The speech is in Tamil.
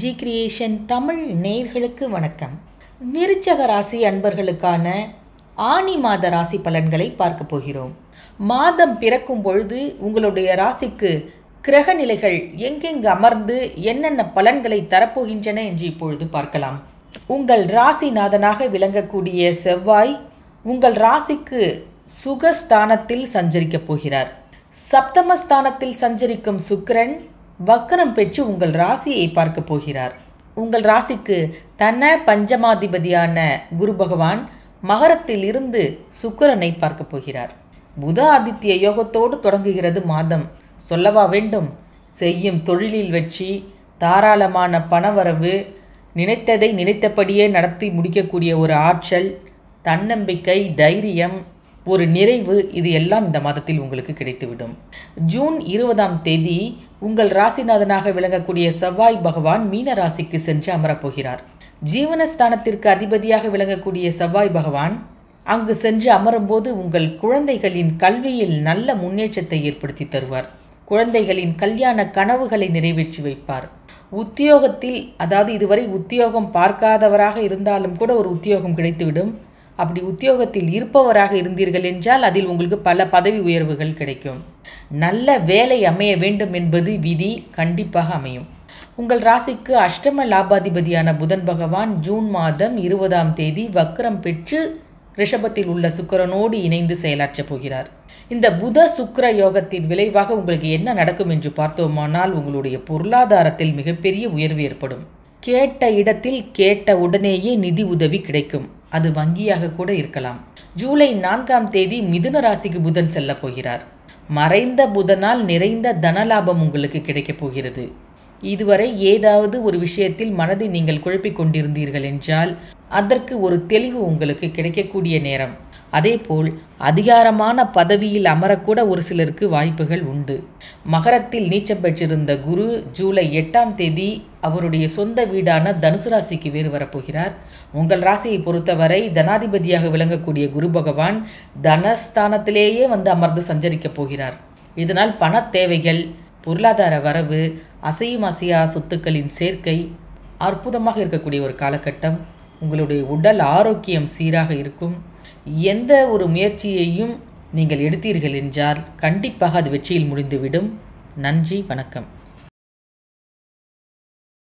ஜி கிரியேஷன் தமிழ் நேர்களுக்கு வணக்கம் விருச்சக ராசி அன்பர்களுக்கான ஆணி மாத ராசி பலன்களை பார்க்க போகிறோம் மாதம் பிறக்கும் பொழுது உங்களுடைய ராசிக்கு கிரக நிலைகள் எங்கெங்கு அமர்ந்து என்னென்ன பலன்களை தரப்போகின்றன என்று இப்பொழுது பார்க்கலாம் உங்கள் ராசிநாதனாக விளங்கக்கூடிய செவ்வாய் உங்கள் ராசிக்கு சுகஸ்தானத்தில் சஞ்சரிக்கப் போகிறார் சப்தமஸ்தானத்தில் சஞ்சரிக்கும் சுக்கிரன் வக்கரம் பெற்று உங்கள் ராசியை பார்க்க போகிறார் உங்கள் ராசிக்கு தன பஞ்சமாதிபதியான குரு பகவான் மகரத்தில் இருந்து சுக்கரனை பார்க்க போகிறார் புத ஆதித்ய யோகத்தோடு தொடங்குகிறது மாதம் சொல்லவா வேண்டும் செய்யும் தொழிலில் வெற்றி தாராளமான பணவரவு நினைத்ததை நினைத்தபடியே நடத்தி முடிக்கக்கூடிய ஒரு ஆற்றல் தன்னம்பிக்கை தைரியம் ஒரு நிறைவு இது எல்லாம் இந்த மாதத்தில் உங்களுக்கு கிடைத்துவிடும் ஜூன் இருபதாம் தேதி உங்கள் ராசிநாதனாக விளங்கக்கூடிய செவ்வாய் பகவான் மீன ராசிக்கு சென்று அமரப்போகிறார் ஜீவனஸ்தானத்திற்கு அதிபதியாக விளங்கக்கூடிய செவ்வாய் பகவான் அங்கு சென்று அமரும்போது உங்கள் குழந்தைகளின் கல்வியில் நல்ல முன்னேற்றத்தை ஏற்படுத்தி தருவார் குழந்தைகளின் கல்யாண கனவுகளை நிறைவேற்றி வைப்பார் உத்தியோகத்தில் அதாவது இதுவரை உத்தியோகம் பார்க்காதவராக இருந்தாலும் கூட ஒரு உத்தியோகம் கிடைத்துவிடும் அப்படி உத்தியோகத்தில் இருப்பவராக இருந்தீர்கள் என்றால் அதில் உங்களுக்கு பல பதவி உயர்வுகள் கிடைக்கும் நல்ல வேலை அமைய வேண்டும் என்பது விதி கண்டிப்பாக அமையும் உங்கள் ராசிக்கு அஷ்டம லாபாதிபதியான புதன் பகவான் ஜூன் மாதம் இருபதாம் தேதி வக்ரம் பெற்று ரிஷபத்தில் உள்ள சுக்கரனோடு இணைந்து செயலாற்றப் போகிறார் இந்த புத சுக்கர யோகத்தின் விளைவாக உங்களுக்கு என்ன நடக்கும் என்று பார்த்தோமானால் உங்களுடைய பொருளாதாரத்தில் மிகப்பெரிய உயர்வு ஏற்படும் கேட்ட இடத்தில் கேட்ட உடனேயே நிதி உதவி கிடைக்கும் அது வங்கியாக கூட இருக்கலாம் ஜூலை நான்காம் தேதி மிதுன ராசிக்கு புதன் செல்ல போகிறார் மறைந்த புதனால் நிறைந்த தனலாபம் உங்களுக்கு கிடைக்கப் போகிறது இதுவரை ஏதாவது ஒரு விஷயத்தில் மனதை நீங்கள் குழப்பிக் கொண்டிருந்தீர்கள் என்றால் அதற்கு ஒரு தெளிவு உங்களுக்கு கிடைக்கக்கூடிய நேரம் அதேபோல் அதிகாரமான பதவியில் அமரக்கூட ஒரு சிலருக்கு வாய்ப்புகள் உண்டு மகரத்தில் நீச்சம் பெற்றிருந்த குரு ஜூலை எட்டாம் தேதி அவருடைய சொந்த வீடான தனுசு ராசிக்கு வேறு வரப்போகிறார் உங்கள் ராசியை பொறுத்தவரை தனாதிபதியாக விளங்கக்கூடிய குரு பகவான் தனஸ்தானத்திலேயே வந்து அமர்ந்து சஞ்சரிக்கப் போகிறார் இதனால் பண தேவைகள் பொருளாதார வரவு அசையும் அசையா சொத்துக்களின் சேர்க்கை அற்புதமாக இருக்கக்கூடிய ஒரு காலகட்டம் உங்களுடைய உடல் ஆரோக்கியம் சீராக இருக்கும் எந்த ஒரு முயற்சியையும் நீங்கள் எடுத்தீர்கள் என்றால் கண்டிப்பாக அது வெற்றியில் முடிந்துவிடும் நன்றி வணக்கம்